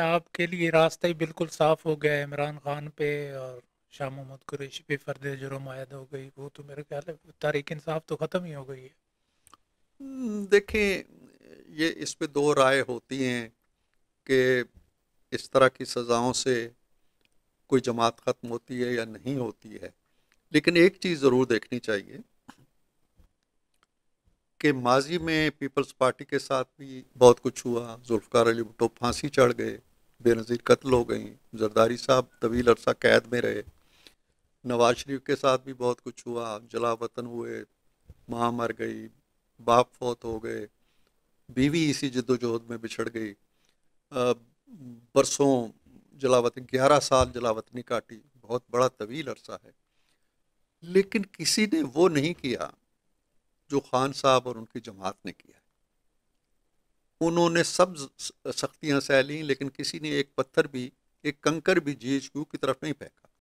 आपके लिए रास्ता ही बिल्कुल साफ हो गया है इमरान खान पे और शाह मोहम्मद कुरैशी पे फर्द जुर्म आयद हो गई वो तो मेरे ख्याल है तारीख इंसाफ तो ख़त्म ही हो गई है हम्म, देखें ये इस पे दो राय होती हैं कि इस तरह की सज़ाओं से कोई जमात ख़त्म होती है या नहीं होती है लेकिन एक चीज़ ज़रूर देखनी चाहिए कि माजी में पीपल्स पार्टी के साथ भी बहुत कुछ हुआ जुल्फ़ार अली भुट्टो फांसी चढ़ गए बेनज़ीर कत्ल हो गई जरदारी साहब तवील अरसा कैद में रहे नवाज शरीफ के साथ भी बहुत कुछ हुआ जला वतन हुए माँ मर गई बाप फौत हो गए बीवी इसी जद्दोजहद में बिछड़ गई बरसों जलावतन ग्यारह साल जलावतनी काटी बहुत बड़ा तवील अरसा है लेकिन किसी ने वो नहीं किया जो खान साहब और उनकी जमात ने किया उन्होंने सब सख्तियां सह लीं लेकिन किसी ने एक पत्थर भी एक कंकर भी जी की तरफ नहीं फेंका